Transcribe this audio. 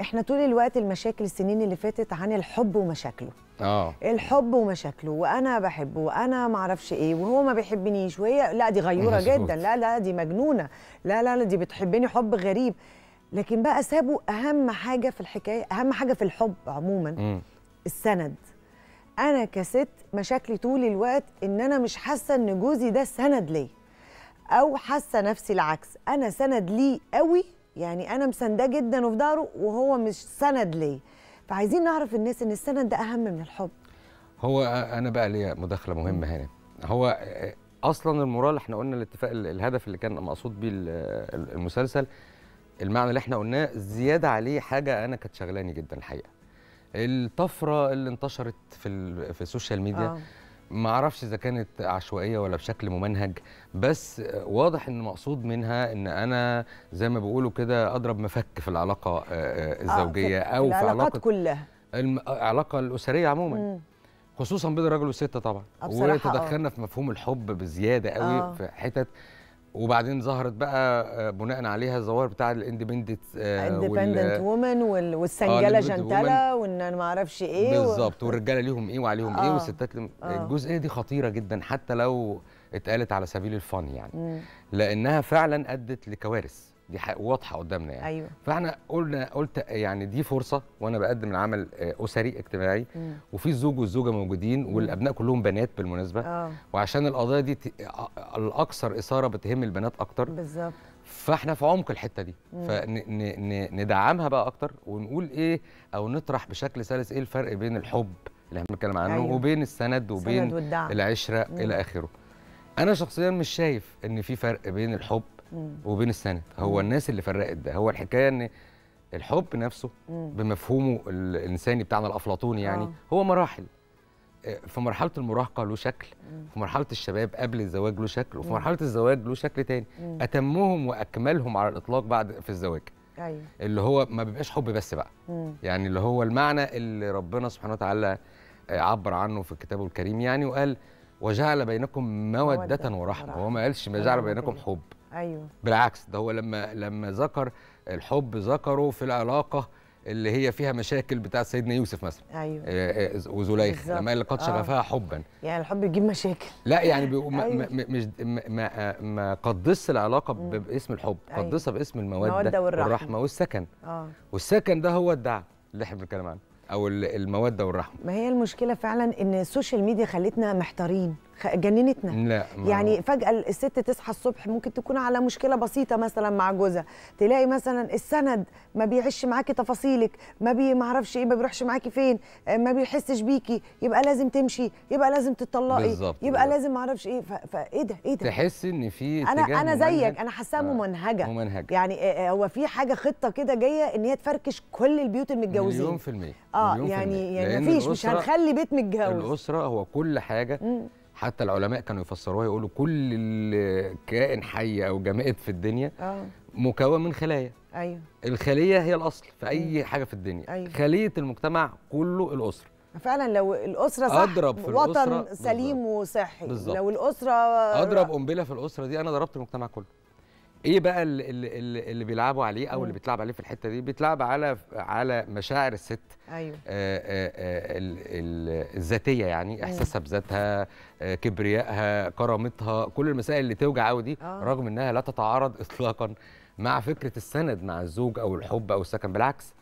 احنا طول الوقت المشاكل السنين اللي فاتت عن الحب ومشاكله اه الحب ومشاكله وانا بحبه وانا ما اعرفش ايه وهو ما بيحبنيش وهي لا دي غيوره جدا لا لا دي مجنونه لا لا لا دي بتحبني حب غريب لكن بقى سابوا اهم حاجه في الحكايه اهم حاجه في الحب عموما مم. السند انا كست مشاكلي طول الوقت ان انا مش حاسه ان جوزي ده سند ليا او حاسه نفسي العكس انا سند ليه قوي يعني انا مسانداه جدا وفي ظهره وهو مش سند ليا فعايزين نعرف الناس ان السند ده اهم من الحب هو انا بقى ليا مداخله مهمه هنا هو اصلا المورال احنا قلنا الاتفاق الهدف اللي كان مقصود بيه المسلسل المعنى اللي احنا قلناه زياده عليه حاجه انا كانت شغلاني جدا الحقيقه الطفره اللي انتشرت في في السوشيال ميديا آه. ما اعرفش اذا كانت عشوائيه ولا بشكل ممنهج بس واضح ان مقصود منها ان انا زي ما بيقولوا كده اضرب مفك في العلاقه آه، آه، آه، الزوجيه آه او في العلاقات كلها العلاقه الاسريه عموما مم. خصوصا بين الراجل والست طبعا وتدخلنا في مفهوم الحب بزياده قوي آه. في حتت وبعدين ظهرت بقى آه، بناء عليها الظواهر بتاع الاندبندنت اندبندنت وومن والسنجله جنتله وان انا ما اعرفش ايه بالظبط و... والرجاله ليهم ايه وعليهم إيه آه ايه والستات آه الجزئيه دي خطيره جدا حتى لو اتقالت على سبيل الفن يعني لانها فعلا ادت لكوارث دي واضحه قدامنا يعني أيوة. فاحنا قلنا قلت يعني دي فرصه وانا بقدم العمل آه، اسري اجتماعي مم. وفي الزوج والزوجه موجودين مم. والابناء كلهم بنات بالمناسبه أوه. وعشان القضايا دي الاكثر اثاره بتهم البنات اكتر بالظبط فاحنا في عمق الحته دي فندعمها بقى اكتر ونقول ايه او نطرح بشكل سلس ايه الفرق بين الحب اللي احنا بنتكلم عنه أيوة. وبين السند وبين العشره مم. الى اخره انا شخصيا مش شايف ان في فرق بين الحب وبين السند هو الناس اللي فرقت ده هو الحكايه ان الحب نفسه بمفهومه الانساني بتاعنا الافلاطوني يعني آه. هو مراحل آه، في مرحله المراهقه له شكل في مرحله الشباب قبل الزواج له شكل وفي مرحله الزواج له شكل تاني اتمهم واكملهم على الاطلاق بعد في الزواج أيوة. اللي هو ما بيبقاش حب بس بقى مم. يعني اللي هو المعنى اللي ربنا سبحانه وتعالى آه، عبر عنه في كتابه الكريم يعني وقال وجعل بينكم مودة ورحمة هو ما قالش ما جعل بينكم حب ايوه بالعكس ده هو لما لما ذكر الحب ذكره في العلاقه اللي هي فيها مشاكل بتاع سيدنا يوسف مثلا ايوه آه، آه، وزليخ لما قال لقد آه. شغفها آه. حبا يعني الحب بيجيب مشاكل لا يعني أيوة. ما مش ما, ما, قدس العلاقه باسم الحب أيوه. قدسها باسم الموده والرحمه, والرحمة والسكن آه. والسكن ده هو الدعم اللي احنا بنتكلم عنه او الموده والرحمه ما هي المشكله فعلا ان السوشيال ميديا خلتنا محتارين جننتنا لا يعني فجاه الست تصحى الصبح ممكن تكون على مشكله بسيطه مثلا مع جوزها تلاقي مثلا السند ما بيعيش معاكي تفاصيلك ما بي ما اعرفش ايه ما بيروحش معاكي فين ما بيحسش بيكي يبقى لازم تمشي يبقى لازم تطلقي بالزبط يبقى بالزبط. لازم ما اعرفش ايه فايه ده ايه ده تحس ان في انا انا زيك انا حاساها آه، ممنهجه ممنهجه يعني آه، آه، هو في حاجه خطه كده جايه ان هي تفركش كل البيوت المتجوزين مليون في المية اه مليون يعني في المية. يعني مفيش مش هنخلي بيت متجوز الاسره هو كل حاجه حتى العلماء كانوا يفسروها يقولوا كل كائن حي او جماد في الدنيا أوه. مكون من خلايا ايوه الخليه هي الاصل في اي أيوه. حاجه في الدنيا أيوة. خليه المجتمع كله الاسره فعلا لو الاسره صح أضرب في وطن الأسرة سليم بالزبط. وصحي بالزبط. لو الاسره اضرب قنبله في الاسره دي انا ضربت المجتمع كله ايه بقى اللي, اللي بيلعبوا عليه او اللي بيتلعب عليه في الحته دي بيتلعب على على مشاعر الست ايوه آه، آه، آه، الذاتيه يعني احساسها بذاتها كبريائها كرامتها كل المسائل اللي توجع قوي دي رغم انها لا تتعارض اطلاقا مع فكره السند مع الزوج او الحب او السكن بالعكس